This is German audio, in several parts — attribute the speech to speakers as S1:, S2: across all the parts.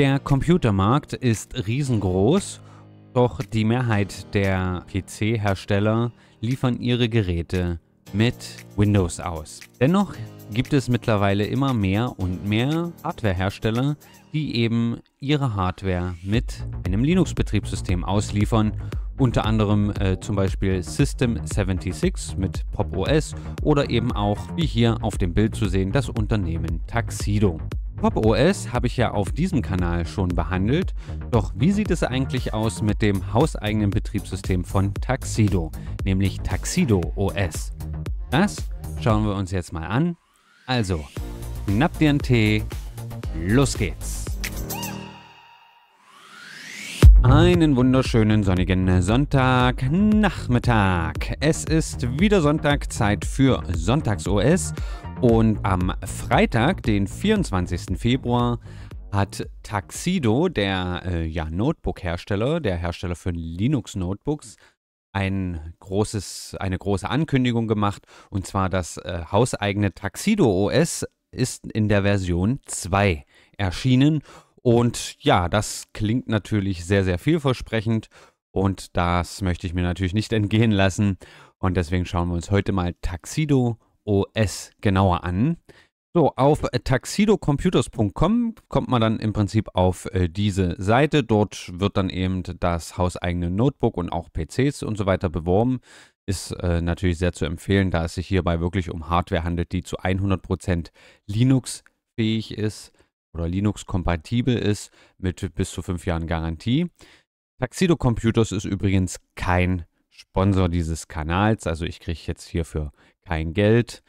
S1: Der Computermarkt ist riesengroß, doch die Mehrheit der PC-Hersteller liefern ihre Geräte mit Windows aus. Dennoch gibt es mittlerweile immer mehr und mehr Hardwarehersteller, die eben ihre Hardware mit einem Linux-Betriebssystem ausliefern unter anderem äh, zum Beispiel System76 mit Pop OS oder eben auch, wie hier auf dem Bild zu sehen, das Unternehmen Taxido. PopOS habe ich ja auf diesem Kanal schon behandelt, doch wie sieht es eigentlich aus mit dem hauseigenen Betriebssystem von Taxido, nämlich Taxido OS? Das schauen wir uns jetzt mal an. Also, knapp dir einen Tee, los geht's! Einen wunderschönen sonnigen Sonntagnachmittag. Es ist wieder Sonntag, Zeit für SonntagsOS und am Freitag, den 24. Februar, hat Taxido, der äh, ja, Notebook-Hersteller, der Hersteller für Linux-Notebooks, ein großes, eine große Ankündigung gemacht. Und zwar das äh, hauseigene Taxido OS ist in der Version 2 erschienen. Und ja, das klingt natürlich sehr, sehr vielversprechend. Und das möchte ich mir natürlich nicht entgehen lassen. Und deswegen schauen wir uns heute mal Tuxedo OS genauer an. So, auf taxidocomputers.com kommt man dann im Prinzip auf äh, diese Seite. Dort wird dann eben das hauseigene Notebook und auch PCs und so weiter beworben. Ist äh, natürlich sehr zu empfehlen, da es sich hierbei wirklich um Hardware handelt, die zu 100% Linux-fähig ist oder Linux-kompatibel ist mit bis zu fünf Jahren Garantie. Taxido Computers ist übrigens kein Sponsor dieses Kanals. Also ich kriege jetzt hierfür kein Geld.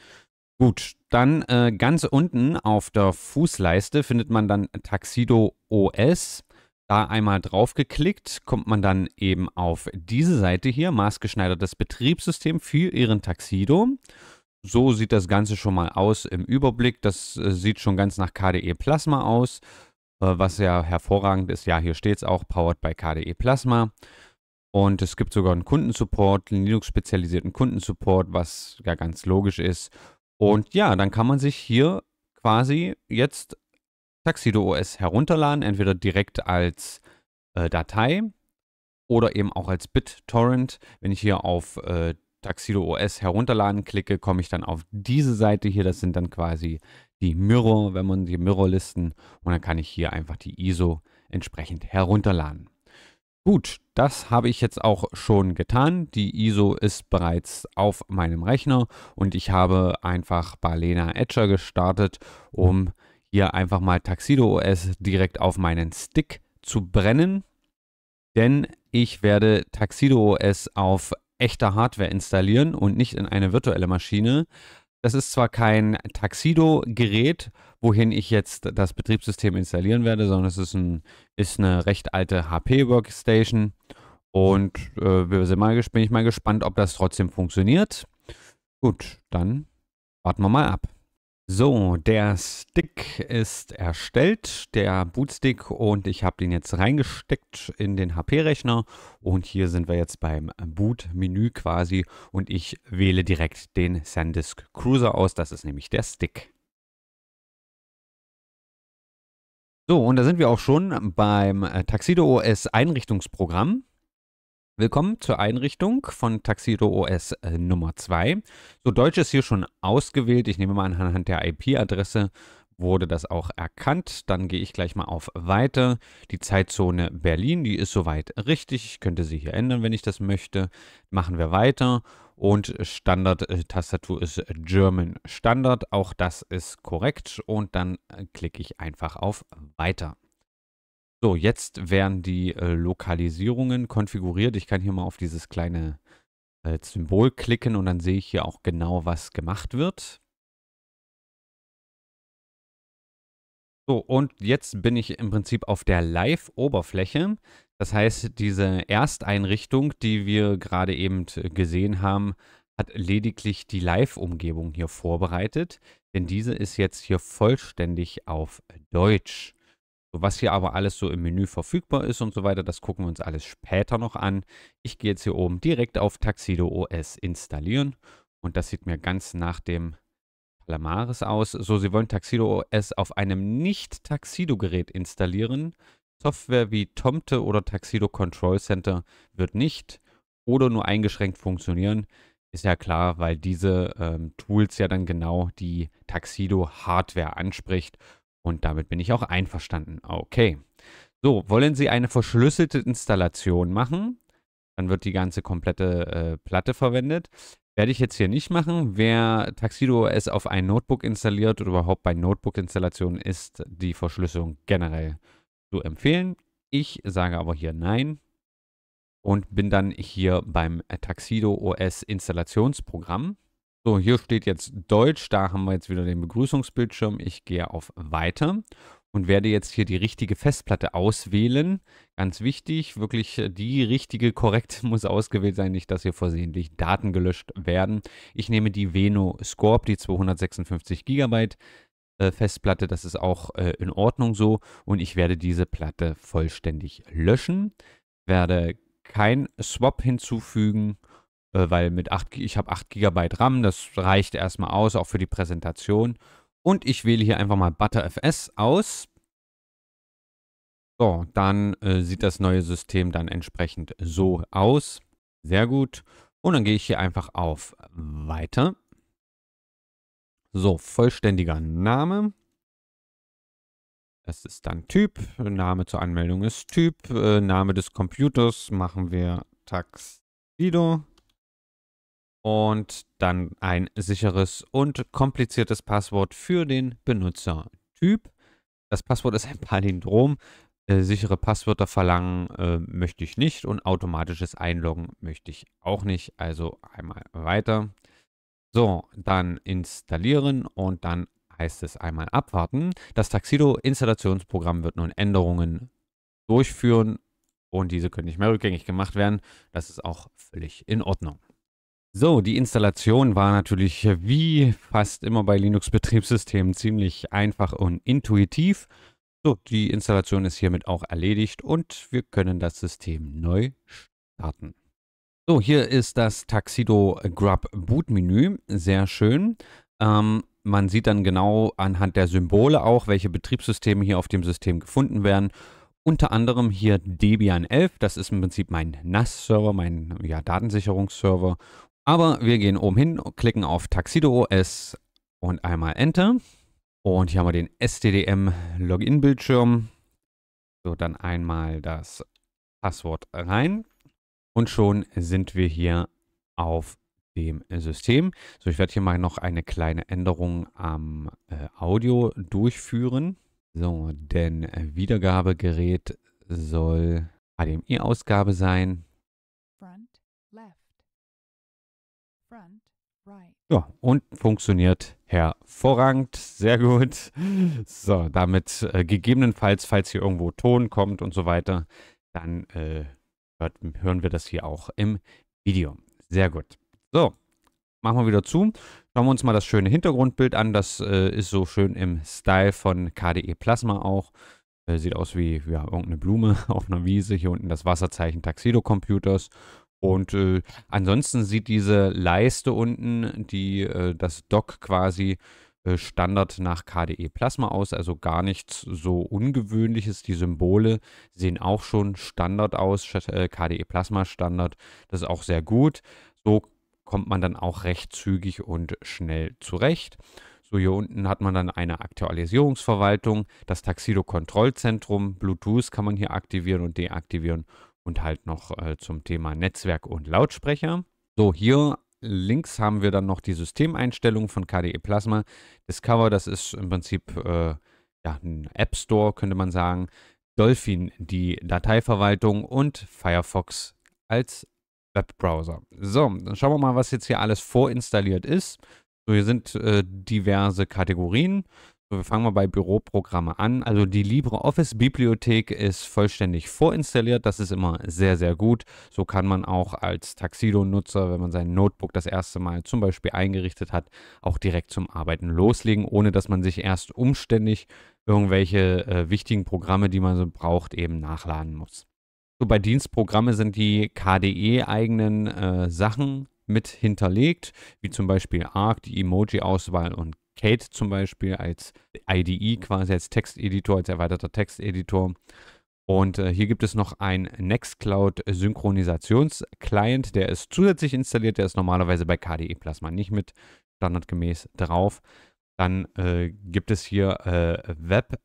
S1: Gut, dann äh, ganz unten auf der Fußleiste findet man dann Taxido OS. Da einmal draufgeklickt, kommt man dann eben auf diese Seite hier, maßgeschneidertes Betriebssystem für Ihren Taxido. So sieht das Ganze schon mal aus im Überblick. Das äh, sieht schon ganz nach KDE Plasma aus, äh, was ja hervorragend ist. Ja, hier steht es auch, powered by KDE Plasma. Und es gibt sogar einen Kundensupport, einen Linux-spezialisierten Kundensupport, was ja ganz logisch ist. Und ja, dann kann man sich hier quasi jetzt Taxido OS herunterladen, entweder direkt als äh, Datei oder eben auch als BitTorrent. Wenn ich hier auf äh, Tuxedo OS herunterladen klicke, komme ich dann auf diese Seite hier. Das sind dann quasi die Mirror, wenn man die Mirror-Listen. Und dann kann ich hier einfach die ISO entsprechend herunterladen. Gut, das habe ich jetzt auch schon getan. Die ISO ist bereits auf meinem Rechner und ich habe einfach Balena Etcher gestartet, um hier einfach mal Taxido OS direkt auf meinen Stick zu brennen. Denn ich werde Taxido OS auf echter Hardware installieren und nicht in eine virtuelle Maschine. Das ist zwar kein Taxido-Gerät, wohin ich jetzt das Betriebssystem installieren werde, sondern es ist, ein, ist eine recht alte HP-Workstation. Und äh, wir sind mal, bin ich mal gespannt, ob das trotzdem funktioniert. Gut, dann warten wir mal ab. So, der Stick ist erstellt, der Bootstick, und ich habe den jetzt reingesteckt in den HP-Rechner. Und hier sind wir jetzt beim Boot-Menü quasi und ich wähle direkt den SanDisk Cruiser aus, das ist nämlich der Stick. So, und da sind wir auch schon beim äh, Taxido OS Einrichtungsprogramm. Willkommen zur Einrichtung von Taxido OS äh, Nummer 2. So, Deutsch ist hier schon ausgewählt. Ich nehme mal an, anhand der IP-Adresse wurde das auch erkannt. Dann gehe ich gleich mal auf Weiter. Die Zeitzone Berlin, die ist soweit richtig. Ich könnte sie hier ändern, wenn ich das möchte. Machen wir weiter. Und Standard-Tastatur ist German Standard. Auch das ist korrekt. Und dann äh, klicke ich einfach auf Weiter. So, jetzt werden die äh, Lokalisierungen konfiguriert. Ich kann hier mal auf dieses kleine äh, Symbol klicken und dann sehe ich hier auch genau, was gemacht wird. So, und jetzt bin ich im Prinzip auf der Live-Oberfläche. Das heißt, diese Ersteinrichtung, die wir gerade eben äh, gesehen haben, hat lediglich die Live-Umgebung hier vorbereitet, denn diese ist jetzt hier vollständig auf Deutsch. Was hier aber alles so im Menü verfügbar ist und so weiter, das gucken wir uns alles später noch an. Ich gehe jetzt hier oben direkt auf Taxido OS installieren und das sieht mir ganz nach dem Palamares aus. So, Sie wollen Taxido OS auf einem nicht taxido gerät installieren. Software wie Tomte oder Taxido Control Center wird nicht oder nur eingeschränkt funktionieren. Ist ja klar, weil diese ähm, Tools ja dann genau die taxido Hardware anspricht und damit bin ich auch einverstanden. Okay. So, wollen Sie eine verschlüsselte Installation machen? Dann wird die ganze komplette äh, Platte verwendet. Werde ich jetzt hier nicht machen. Wer Taxido OS auf ein Notebook installiert oder überhaupt bei Notebook-Installationen ist die Verschlüsselung generell zu empfehlen. Ich sage aber hier nein und bin dann hier beim Taxido OS Installationsprogramm. So, hier steht jetzt Deutsch, da haben wir jetzt wieder den Begrüßungsbildschirm. Ich gehe auf Weiter und werde jetzt hier die richtige Festplatte auswählen. Ganz wichtig, wirklich äh, die richtige, korrekt muss ausgewählt sein, nicht dass hier versehentlich Daten gelöscht werden. Ich nehme die Veno Scorp, die 256 GB äh, Festplatte, das ist auch äh, in Ordnung so und ich werde diese Platte vollständig löschen, werde kein Swap hinzufügen äh, weil mit 8, ich habe 8 GB RAM, das reicht erstmal aus, auch für die Präsentation. Und ich wähle hier einfach mal ButterFS aus. So, dann äh, sieht das neue System dann entsprechend so aus. Sehr gut. Und dann gehe ich hier einfach auf Weiter. So, vollständiger Name. Das ist dann Typ. Name zur Anmeldung ist Typ. Äh, Name des Computers machen wir Taxido und dann ein sicheres und kompliziertes Passwort für den Benutzertyp. Das Passwort ist ein Palindrom. Äh, sichere Passwörter verlangen äh, möchte ich nicht und automatisches Einloggen möchte ich auch nicht. Also einmal weiter. So, dann installieren und dann heißt es einmal abwarten. Das Taxido-Installationsprogramm wird nun Änderungen durchführen und diese können nicht mehr rückgängig gemacht werden. Das ist auch völlig in Ordnung. So, die Installation war natürlich äh, wie fast immer bei Linux-Betriebssystemen ziemlich einfach und intuitiv. So, die Installation ist hiermit auch erledigt und wir können das System neu starten. So, hier ist das Taxido Grub Boot Menü, sehr schön. Ähm, man sieht dann genau anhand der Symbole auch, welche Betriebssysteme hier auf dem System gefunden werden. Unter anderem hier Debian 11, das ist im Prinzip mein NAS-Server, mein ja, Datensicherungsserver aber wir gehen oben hin, klicken auf Taxido OS und einmal Enter. Und hier haben wir den STDM Login Bildschirm. So, dann einmal das Passwort rein. Und schon sind wir hier auf dem System. So, ich werde hier mal noch eine kleine Änderung am äh, Audio durchführen. So, denn Wiedergabegerät soll HDMI-Ausgabe sein. Ja, und funktioniert hervorragend. Sehr gut. So, damit äh, gegebenenfalls, falls hier irgendwo Ton kommt und so weiter, dann äh, hört, hören wir das hier auch im Video. Sehr gut. So, machen wir wieder zu. Schauen wir uns mal das schöne Hintergrundbild an. Das äh, ist so schön im Style von KDE Plasma auch. Äh, sieht aus wie ja, irgendeine Blume auf einer Wiese. Hier unten das Wasserzeichen Tuxedo Computers. Und äh, ansonsten sieht diese Leiste unten, die äh, das Dock quasi äh, Standard nach KDE Plasma aus, also gar nichts so ungewöhnliches. Die Symbole sehen auch schon Standard aus, äh, KDE Plasma Standard. Das ist auch sehr gut. So kommt man dann auch recht zügig und schnell zurecht. So, hier unten hat man dann eine Aktualisierungsverwaltung, das Taxido-Kontrollzentrum, Bluetooth kann man hier aktivieren und deaktivieren und halt noch äh, zum Thema Netzwerk und Lautsprecher. So, hier links haben wir dann noch die Systemeinstellungen von KDE Plasma. Discover, das ist im Prinzip äh, ja, ein App Store, könnte man sagen. Dolphin, die Dateiverwaltung und Firefox als Webbrowser. So, dann schauen wir mal, was jetzt hier alles vorinstalliert ist. So, hier sind äh, diverse Kategorien. Wir fangen mal bei Büroprogramme an. Also die LibreOffice-Bibliothek ist vollständig vorinstalliert. Das ist immer sehr, sehr gut. So kann man auch als Taxido-Nutzer, wenn man sein Notebook das erste Mal zum Beispiel eingerichtet hat, auch direkt zum Arbeiten loslegen, ohne dass man sich erst umständlich irgendwelche äh, wichtigen Programme, die man so braucht, eben nachladen muss. So bei Dienstprogramme sind die KDE-eigenen äh, Sachen mit hinterlegt, wie zum Beispiel ARC, die Emoji-Auswahl und Kate zum Beispiel als IDE mhm. quasi, als Texteditor, als erweiterter Texteditor. Und äh, hier gibt es noch ein Nextcloud Synchronisations-Client, der ist zusätzlich installiert, der ist normalerweise bei KDE Plasma nicht mit standardgemäß drauf. Dann äh, gibt es hier äh, Web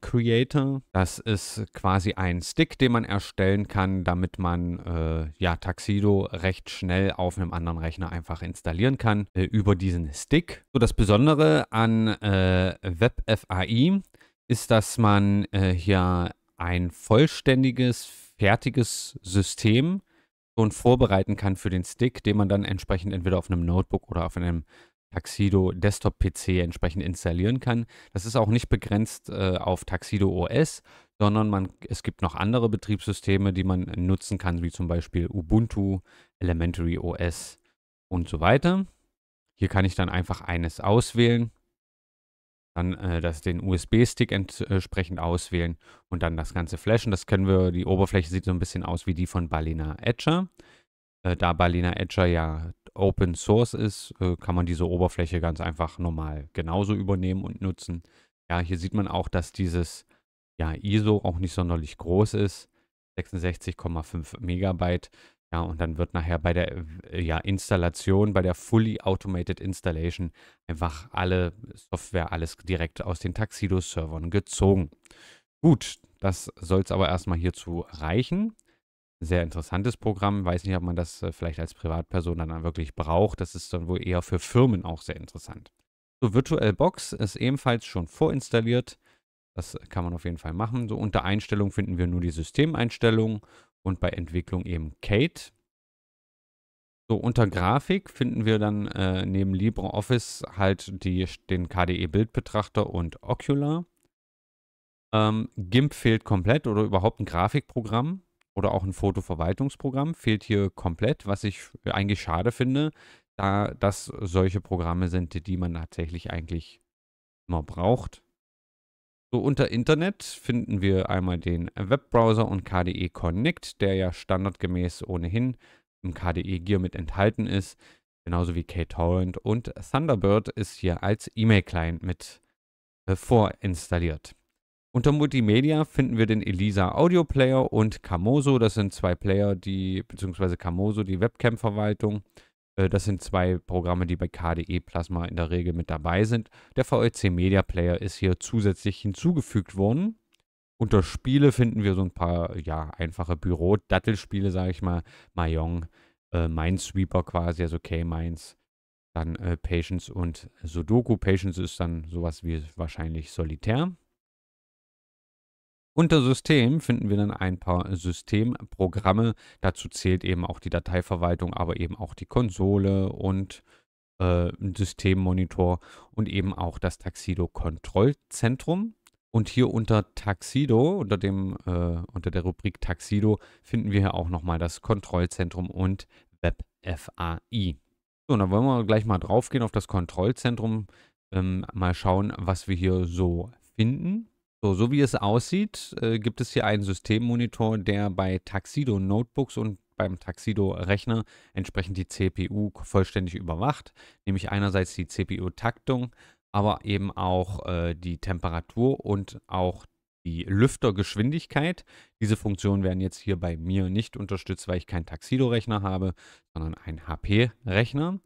S1: Creator. Das ist quasi ein Stick, den man erstellen kann, damit man äh, ja Tuxedo recht schnell auf einem anderen Rechner einfach installieren kann äh, über diesen Stick. So das Besondere an äh, Web ist, dass man äh, hier ein vollständiges, fertiges System schon vorbereiten kann für den Stick, den man dann entsprechend entweder auf einem Notebook oder auf einem Taxido Desktop PC entsprechend installieren kann. Das ist auch nicht begrenzt äh, auf Taxido OS, sondern man, es gibt noch andere Betriebssysteme, die man nutzen kann, wie zum Beispiel Ubuntu, Elementary OS und so weiter. Hier kann ich dann einfach eines auswählen, dann äh, das, den USB-Stick äh, entsprechend auswählen und dann das Ganze flashen. Das können wir, die Oberfläche sieht so ein bisschen aus wie die von Balina Etcher. Äh, da Balina Edger ja Open Source ist, äh, kann man diese Oberfläche ganz einfach normal genauso übernehmen und nutzen. Ja, hier sieht man auch, dass dieses ja, ISO auch nicht sonderlich groß ist. 66,5 Megabyte. Ja, und dann wird nachher bei der äh, ja, Installation, bei der Fully Automated Installation einfach alle Software, alles direkt aus den Taxido-Servern gezogen. Gut, das soll es aber erstmal hierzu reichen sehr interessantes Programm. Weiß nicht, ob man das äh, vielleicht als Privatperson dann wirklich braucht. Das ist dann wohl eher für Firmen auch sehr interessant. So, VirtualBox ist ebenfalls schon vorinstalliert. Das kann man auf jeden Fall machen. So, unter Einstellung finden wir nur die Systemeinstellung und bei Entwicklung eben Kate. So, unter Grafik finden wir dann äh, neben LibreOffice halt die, den KDE-Bildbetrachter und Ocular. Ähm, GIMP fehlt komplett oder überhaupt ein Grafikprogramm oder auch ein Fotoverwaltungsprogramm fehlt hier komplett, was ich eigentlich schade finde, da das solche Programme sind, die man tatsächlich eigentlich immer braucht. So, unter Internet finden wir einmal den Webbrowser und KDE Connect, der ja standardgemäß ohnehin im KDE Gear mit enthalten ist. Genauso wie KTorrent und Thunderbird ist hier als E-Mail-Client mit äh, vorinstalliert. Unter Multimedia finden wir den Elisa Audio Player und Camoso. Das sind zwei Player, die, beziehungsweise Camoso, die Webcam-Verwaltung. Äh, das sind zwei Programme, die bei KDE Plasma in der Regel mit dabei sind. Der VLC Media Player ist hier zusätzlich hinzugefügt worden. Unter Spiele finden wir so ein paar ja, einfache Büro-Dattelspiele, sage ich mal. Mayong, äh, Minesweeper quasi, also K-Mines. Dann äh, Patience und Sudoku. Patience ist dann sowas wie wahrscheinlich Solitär. Unter System finden wir dann ein paar Systemprogramme. Dazu zählt eben auch die Dateiverwaltung, aber eben auch die Konsole und äh, Systemmonitor und eben auch das Taxido Kontrollzentrum. Und hier unter Taxido, unter, dem, äh, unter der Rubrik Taxido, finden wir hier auch nochmal das Kontrollzentrum und WebFAI. So, dann wollen wir gleich mal draufgehen auf das Kontrollzentrum, ähm, mal schauen, was wir hier so finden. So, so wie es aussieht, äh, gibt es hier einen Systemmonitor, der bei Taxido Notebooks und beim Taxido rechner entsprechend die CPU vollständig überwacht, nämlich einerseits die CPU-Taktung, aber eben auch äh, die Temperatur und auch die Lüftergeschwindigkeit. Diese Funktionen werden jetzt hier bei mir nicht unterstützt, weil ich keinen Taxido rechner habe, sondern einen HP-Rechner.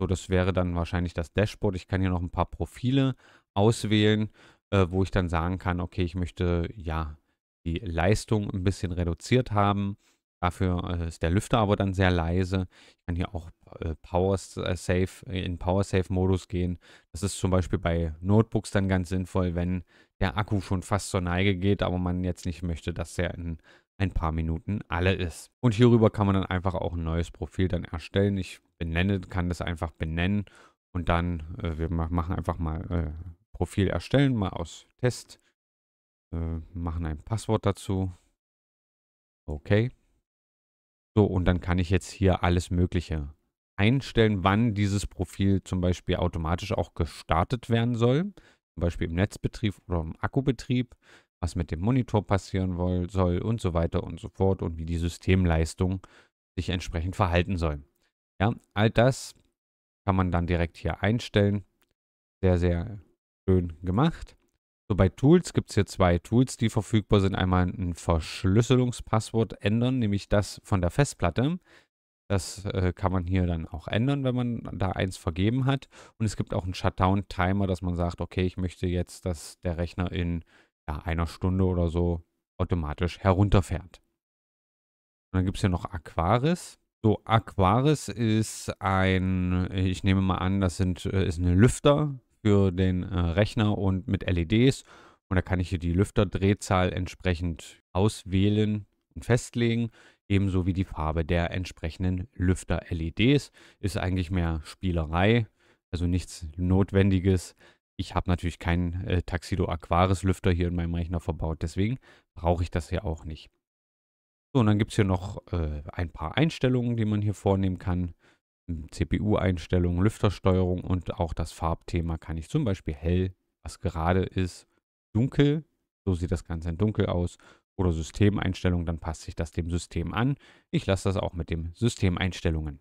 S1: So, das wäre dann wahrscheinlich das Dashboard. Ich kann hier noch ein paar Profile auswählen äh, wo ich dann sagen kann, okay, ich möchte ja die Leistung ein bisschen reduziert haben. Dafür äh, ist der Lüfter aber dann sehr leise. Ich kann hier auch äh, Power äh, Safe, in Power Safe Modus gehen. Das ist zum Beispiel bei Notebooks dann ganz sinnvoll, wenn der Akku schon fast zur Neige geht, aber man jetzt nicht möchte, dass er in ein paar Minuten alle ist. Und hierüber kann man dann einfach auch ein neues Profil dann erstellen. Ich benenne, kann das einfach benennen und dann, wir machen einfach mal Profil erstellen, mal aus Test. Äh, machen ein Passwort dazu. Okay. So, und dann kann ich jetzt hier alles Mögliche einstellen, wann dieses Profil zum Beispiel automatisch auch gestartet werden soll. Zum Beispiel im Netzbetrieb oder im Akkubetrieb, was mit dem Monitor passieren will, soll und so weiter und so fort und wie die Systemleistung sich entsprechend verhalten soll. Ja, all das kann man dann direkt hier einstellen. Sehr, sehr Schön gemacht. So, bei Tools gibt es hier zwei Tools, die verfügbar sind. Einmal ein Verschlüsselungspasswort ändern, nämlich das von der Festplatte. Das äh, kann man hier dann auch ändern, wenn man da eins vergeben hat. Und es gibt auch einen Shutdown-Timer, dass man sagt, okay, ich möchte jetzt, dass der Rechner in ja, einer Stunde oder so automatisch herunterfährt. Und dann gibt es hier noch Aquaris. So, Aquaris ist ein, ich nehme mal an, das sind, äh, ist eine Lüfter, für den äh, Rechner und mit LEDs. Und da kann ich hier die Lüfterdrehzahl entsprechend auswählen und festlegen. Ebenso wie die Farbe der entsprechenden Lüfter-LEDs. Ist eigentlich mehr Spielerei, also nichts Notwendiges. Ich habe natürlich keinen äh, Taxido Aquaris Lüfter hier in meinem Rechner verbaut, deswegen brauche ich das ja auch nicht. So, und dann gibt es hier noch äh, ein paar Einstellungen, die man hier vornehmen kann. CPU-Einstellungen, Lüftersteuerung und auch das Farbthema kann ich zum Beispiel hell, was gerade ist, dunkel, so sieht das Ganze in dunkel aus, oder Systemeinstellungen, dann passt sich das dem System an. Ich lasse das auch mit den Systemeinstellungen.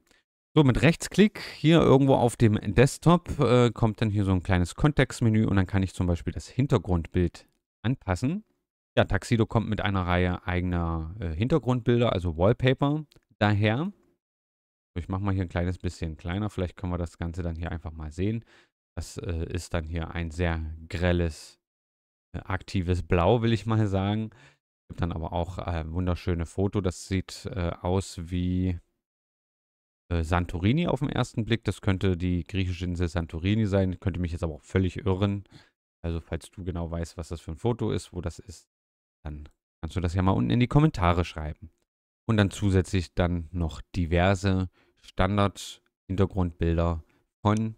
S1: So, mit Rechtsklick hier irgendwo auf dem Desktop äh, kommt dann hier so ein kleines Kontextmenü und dann kann ich zum Beispiel das Hintergrundbild anpassen. Ja, Taxido kommt mit einer Reihe eigener äh, Hintergrundbilder, also Wallpaper, daher. Ich mache mal hier ein kleines bisschen kleiner. Vielleicht können wir das Ganze dann hier einfach mal sehen. Das äh, ist dann hier ein sehr grelles, äh, aktives Blau, will ich mal sagen. Gibt dann aber auch äh, wunderschöne Foto. Das sieht äh, aus wie äh, Santorini auf den ersten Blick. Das könnte die griechische Insel Santorini sein. Könnte mich jetzt aber auch völlig irren. Also falls du genau weißt, was das für ein Foto ist, wo das ist, dann kannst du das ja mal unten in die Kommentare schreiben. Und dann zusätzlich dann noch diverse Standard-Hintergrundbilder von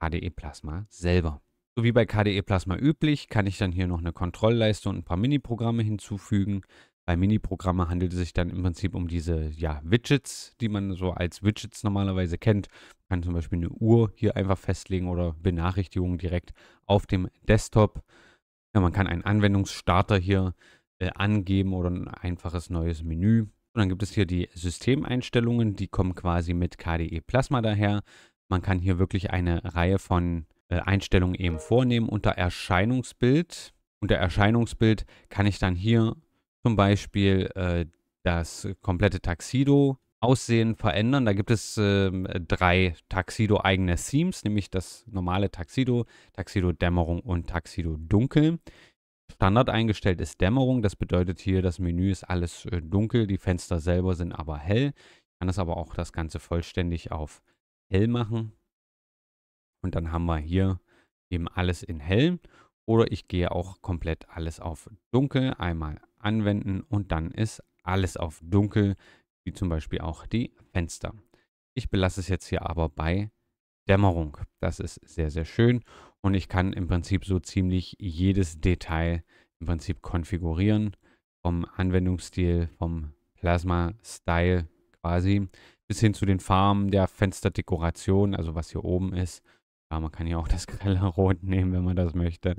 S1: KDE Plasma selber. So wie bei KDE Plasma üblich, kann ich dann hier noch eine Kontrollleiste und ein paar Mini-Programme hinzufügen. Bei Mini-Programme handelt es sich dann im Prinzip um diese ja, Widgets, die man so als Widgets normalerweise kennt. Man kann zum Beispiel eine Uhr hier einfach festlegen oder Benachrichtigungen direkt auf dem Desktop. Ja, man kann einen Anwendungsstarter hier äh, angeben oder ein einfaches neues Menü. Und dann gibt es hier die Systemeinstellungen, die kommen quasi mit KDE Plasma daher. Man kann hier wirklich eine Reihe von äh, Einstellungen eben vornehmen unter Erscheinungsbild. Unter Erscheinungsbild kann ich dann hier zum Beispiel äh, das komplette Taxido Aussehen verändern. Da gibt es ähm, drei Taxido-eigene Themes, nämlich das normale Taxido, Taxido Dämmerung und Taxido Dunkel. Standard eingestellt ist Dämmerung. Das bedeutet hier, das Menü ist alles äh, dunkel, die Fenster selber sind aber hell. Ich kann das aber auch das Ganze vollständig auf hell machen. Und dann haben wir hier eben alles in hell. Oder ich gehe auch komplett alles auf dunkel, einmal anwenden und dann ist alles auf dunkel, wie zum Beispiel auch die Fenster. Ich belasse es jetzt hier aber bei Dämmerung. Das ist sehr, sehr schön und ich kann im Prinzip so ziemlich jedes Detail im Prinzip konfigurieren, vom Anwendungsstil, vom Plasma-Style quasi, bis hin zu den Farben der Fensterdekoration, also was hier oben ist. Ja, man kann hier auch das grelle Rot nehmen, wenn man das möchte.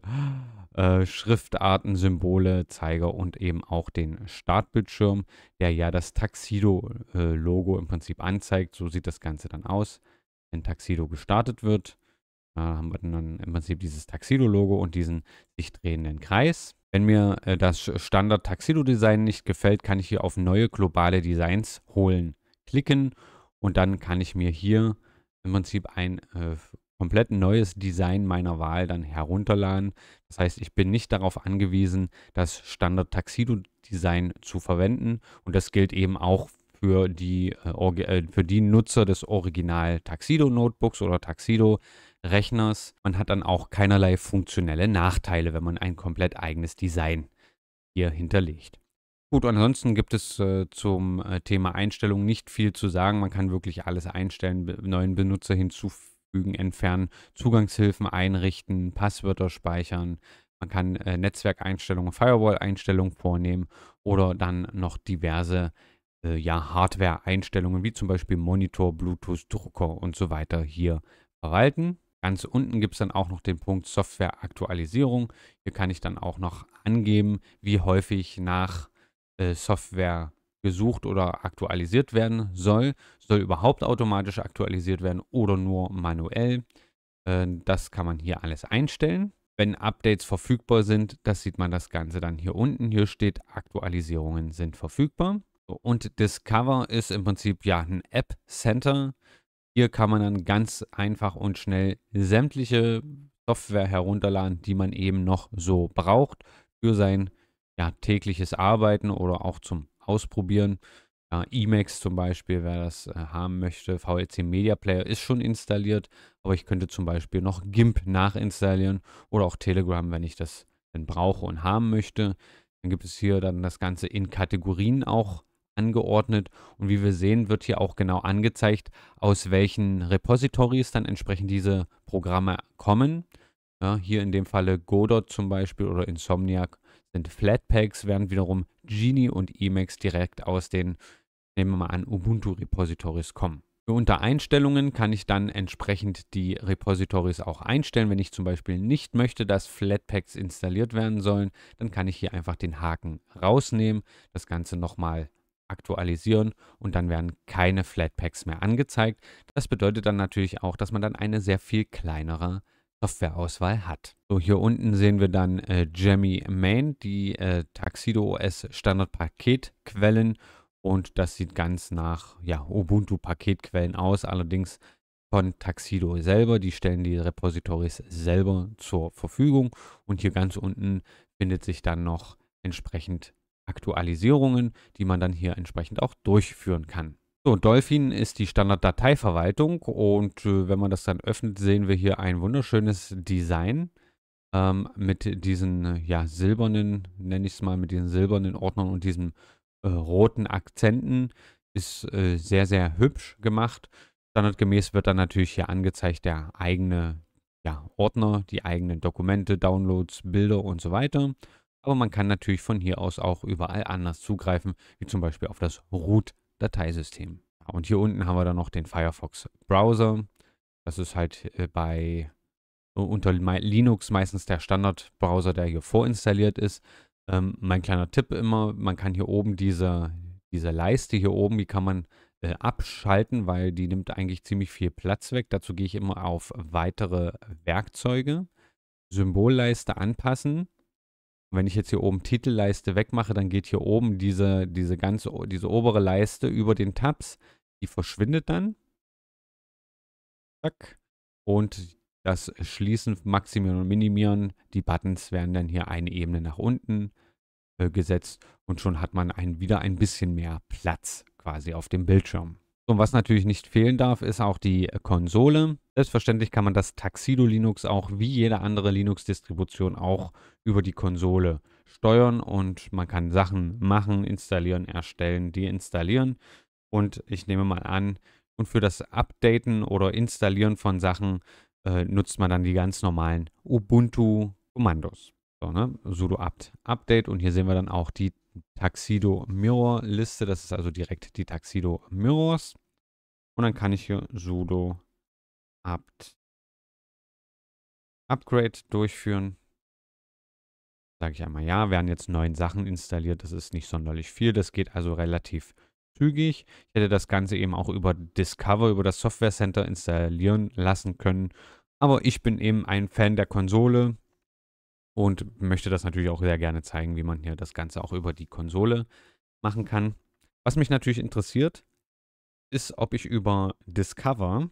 S1: Äh, Schriftarten, Symbole, Zeiger und eben auch den Startbildschirm, der ja das Taxido-Logo äh, im Prinzip anzeigt. So sieht das Ganze dann aus, wenn Taxido gestartet wird. Da haben wir dann im Prinzip dieses Taxido-Logo und diesen sich drehenden Kreis. Wenn mir äh, das Standard Taxido-Design nicht gefällt, kann ich hier auf neue globale Designs holen klicken und dann kann ich mir hier im Prinzip ein äh, komplett neues Design meiner Wahl dann herunterladen. Das heißt, ich bin nicht darauf angewiesen, das Standard Taxido Design zu verwenden und das gilt eben auch für die, äh, äh, für die Nutzer des Original Taxido Notebooks oder Taxido Rechners. Man hat dann auch keinerlei funktionelle Nachteile, wenn man ein komplett eigenes Design hier hinterlegt. Gut, ansonsten gibt es äh, zum Thema Einstellungen nicht viel zu sagen. Man kann wirklich alles einstellen, neuen Benutzer hinzufügen, entfernen, Zugangshilfen einrichten, Passwörter speichern. Man kann Netzwerkeinstellungen, Firewall-Einstellungen vornehmen oder dann noch diverse äh, ja, Hardware-Einstellungen wie zum Beispiel Monitor, Bluetooth, Drucker und so weiter hier verwalten. Ganz unten gibt es dann auch noch den Punkt Software-Aktualisierung. Hier kann ich dann auch noch angeben, wie häufig nach äh, Software gesucht oder aktualisiert werden soll. Soll überhaupt automatisch aktualisiert werden oder nur manuell. Äh, das kann man hier alles einstellen. Wenn Updates verfügbar sind, das sieht man das Ganze dann hier unten. Hier steht, Aktualisierungen sind verfügbar. Und Discover ist im Prinzip ja ein App Center. Hier kann man dann ganz einfach und schnell sämtliche Software herunterladen, die man eben noch so braucht für sein ja, tägliches Arbeiten oder auch zum Ausprobieren. Ja, Emacs zum Beispiel, wer das äh, haben möchte. VLC Media Player ist schon installiert, aber ich könnte zum Beispiel noch GIMP nachinstallieren oder auch Telegram, wenn ich das denn brauche und haben möchte. Dann gibt es hier dann das Ganze in Kategorien auch angeordnet und wie wir sehen, wird hier auch genau angezeigt, aus welchen Repositories dann entsprechend diese Programme kommen. Ja, hier in dem Falle Godot zum Beispiel oder Insomniac sind Flatpaks, während wiederum Genie und Emacs direkt aus den, nehmen wir mal an, Ubuntu-Repositories kommen. unter Einstellungen kann ich dann entsprechend die Repositories auch einstellen. Wenn ich zum Beispiel nicht möchte, dass Flatpaks installiert werden sollen, dann kann ich hier einfach den Haken rausnehmen, das Ganze nochmal aktualisieren und dann werden keine Flatpaks mehr angezeigt. Das bedeutet dann natürlich auch, dass man dann eine sehr viel kleinere Softwareauswahl hat. So, hier unten sehen wir dann äh, Main, die äh, Tuxedo OS Standardpaketquellen und das sieht ganz nach ja, Ubuntu Paketquellen aus, allerdings von Taxido selber. Die stellen die Repositories selber zur Verfügung und hier ganz unten findet sich dann noch entsprechend Aktualisierungen, die man dann hier entsprechend auch durchführen kann. So, Dolphin ist die Standarddateiverwaltung und äh, wenn man das dann öffnet, sehen wir hier ein wunderschönes Design ähm, mit diesen ja, silbernen, nenne ich es mal, mit diesen silbernen Ordnern und diesen äh, roten Akzenten. Ist äh, sehr, sehr hübsch gemacht. Standardgemäß wird dann natürlich hier angezeigt der eigene ja, Ordner, die eigenen Dokumente, Downloads, Bilder und so weiter. Aber man kann natürlich von hier aus auch überall anders zugreifen, wie zum Beispiel auf das Root-Dateisystem. Und hier unten haben wir dann noch den Firefox-Browser. Das ist halt äh, bei äh, unter Linux meistens der Standardbrowser, der hier vorinstalliert ist. Ähm, mein kleiner Tipp immer, man kann hier oben diese, diese Leiste hier oben, die kann man äh, abschalten, weil die nimmt eigentlich ziemlich viel Platz weg. Dazu gehe ich immer auf weitere Werkzeuge, Symbolleiste anpassen wenn ich jetzt hier oben Titelleiste wegmache, dann geht hier oben diese, diese ganze, diese obere Leiste über den Tabs, die verschwindet dann. Zack. Und das Schließen, Maximieren und Minimieren, die Buttons werden dann hier eine Ebene nach unten äh, gesetzt und schon hat man ein, wieder ein bisschen mehr Platz quasi auf dem Bildschirm. Und was natürlich nicht fehlen darf, ist auch die äh, Konsole. Selbstverständlich kann man das Taxido Linux auch wie jede andere Linux-Distribution auch über die Konsole steuern und man kann Sachen machen, installieren, erstellen, deinstallieren. Und ich nehme mal an, und für das Updaten oder Installieren von Sachen äh, nutzt man dann die ganz normalen Ubuntu-Kommandos. So, ne? sudo apt update und hier sehen wir dann auch die Taxido Mirror Liste. Das ist also direkt die Taxido Mirrors. Und dann kann ich hier sudo apt Upgrade durchführen. Sage ich einmal ja, werden jetzt neun Sachen installiert. Das ist nicht sonderlich viel. Das geht also relativ zügig. Ich hätte das Ganze eben auch über Discover, über das Software Center installieren lassen können. Aber ich bin eben ein Fan der Konsole und möchte das natürlich auch sehr gerne zeigen, wie man hier das Ganze auch über die Konsole machen kann. Was mich natürlich interessiert, ist, ob ich über Discover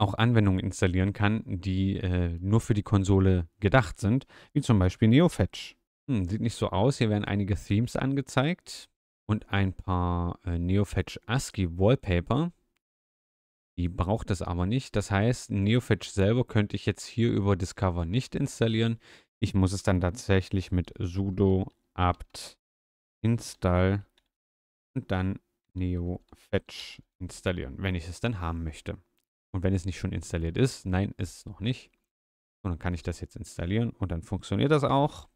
S1: auch Anwendungen installieren kann, die äh, nur für die Konsole gedacht sind, wie zum Beispiel NeoFetch. Hm, sieht nicht so aus, hier werden einige Themes angezeigt und ein paar äh, NeoFetch ASCII Wallpaper. Die braucht das aber nicht. Das heißt, Neofetch selber könnte ich jetzt hier über Discover nicht installieren. Ich muss es dann tatsächlich mit sudo apt install und dann neofetch installieren, wenn ich es dann haben möchte. Und wenn es nicht schon installiert ist, nein, ist es noch nicht. Und dann kann ich das jetzt installieren und dann funktioniert das auch.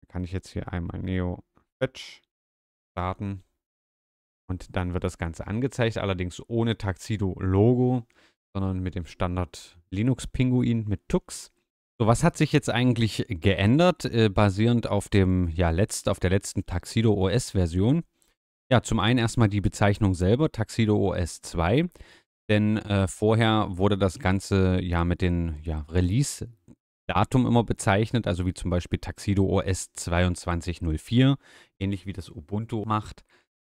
S1: Dann kann ich jetzt hier einmal neofetch starten und dann wird das Ganze angezeigt, allerdings ohne Taxido-Logo, sondern mit dem Standard Linux-Pinguin mit Tux. So, was hat sich jetzt eigentlich geändert, äh, basierend auf dem, ja, letzt, auf der letzten Taxido OS-Version? Ja, zum einen erstmal die Bezeichnung selber, Taxido OS 2. Denn äh, vorher wurde das Ganze ja mit dem ja, Release-Datum immer bezeichnet, also wie zum Beispiel Taxido OS 2204, ähnlich wie das Ubuntu macht.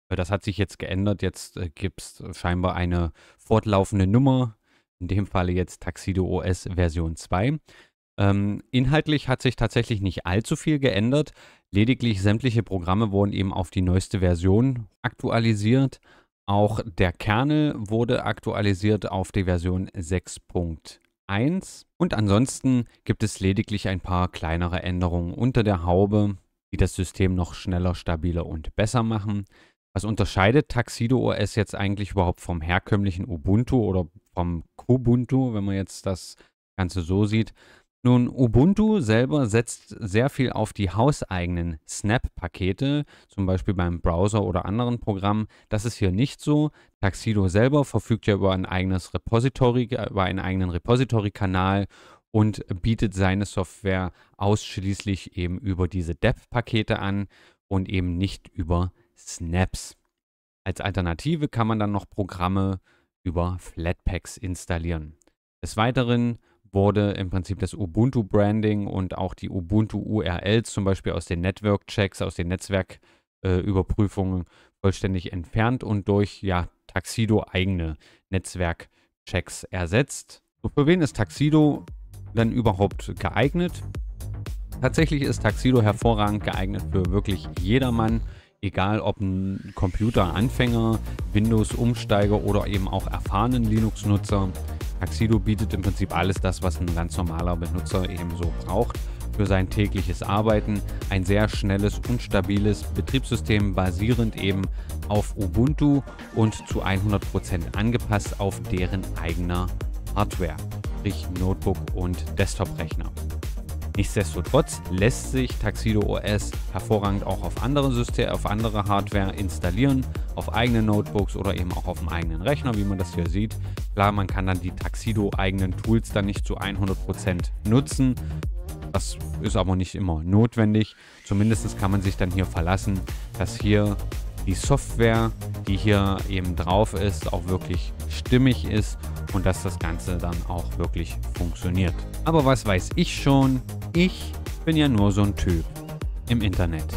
S1: Äh, das hat sich jetzt geändert. Jetzt äh, gibt es scheinbar eine fortlaufende Nummer. In dem Falle jetzt Taxido OS Version 2. Ähm, inhaltlich hat sich tatsächlich nicht allzu viel geändert. Lediglich sämtliche Programme wurden eben auf die neueste Version aktualisiert. Auch der Kernel wurde aktualisiert auf die Version 6.1. Und ansonsten gibt es lediglich ein paar kleinere Änderungen unter der Haube, die das System noch schneller, stabiler und besser machen. Was unterscheidet Taxido OS jetzt eigentlich überhaupt vom herkömmlichen Ubuntu oder vom Kubuntu, wenn man jetzt das Ganze so sieht? Nun, Ubuntu selber setzt sehr viel auf die hauseigenen Snap-Pakete, zum Beispiel beim Browser oder anderen Programmen. Das ist hier nicht so. Taxido selber verfügt ja über ein eigenes Repository, über einen eigenen Repository-Kanal und bietet seine Software ausschließlich eben über diese Dev-Pakete an und eben nicht über Snaps. Als Alternative kann man dann noch Programme über Flatpaks installieren. Des Weiteren wurde im Prinzip das Ubuntu-Branding und auch die Ubuntu-URLs zum Beispiel aus den Network-Checks, aus den Netzwerküberprüfungen äh, vollständig entfernt und durch ja, Taxido eigene Netzwerk-Checks ersetzt. für wen ist Taxido dann überhaupt geeignet? Tatsächlich ist Taxido hervorragend geeignet für wirklich jedermann egal ob ein Computeranfänger, Windows-Umsteiger oder eben auch erfahrenen Linux-Nutzer. Tuxedo bietet im Prinzip alles das, was ein ganz normaler Benutzer eben so braucht für sein tägliches Arbeiten. Ein sehr schnelles und stabiles Betriebssystem basierend eben auf Ubuntu und zu 100% angepasst auf deren eigener Hardware, sprich Notebook und Desktop-Rechner. Nichtsdestotrotz lässt sich Taxido OS hervorragend auch auf andere Systeme, auf andere Hardware installieren, auf eigene Notebooks oder eben auch auf dem eigenen Rechner, wie man das hier sieht. Klar, man kann dann die Taxido eigenen Tools dann nicht zu 100% nutzen. Das ist aber nicht immer notwendig. Zumindest kann man sich dann hier verlassen, dass hier die Software, die hier eben drauf ist, auch wirklich stimmig ist und dass das Ganze dann auch wirklich funktioniert. Aber was weiß ich schon? Ich bin ja nur so ein Typ im Internet.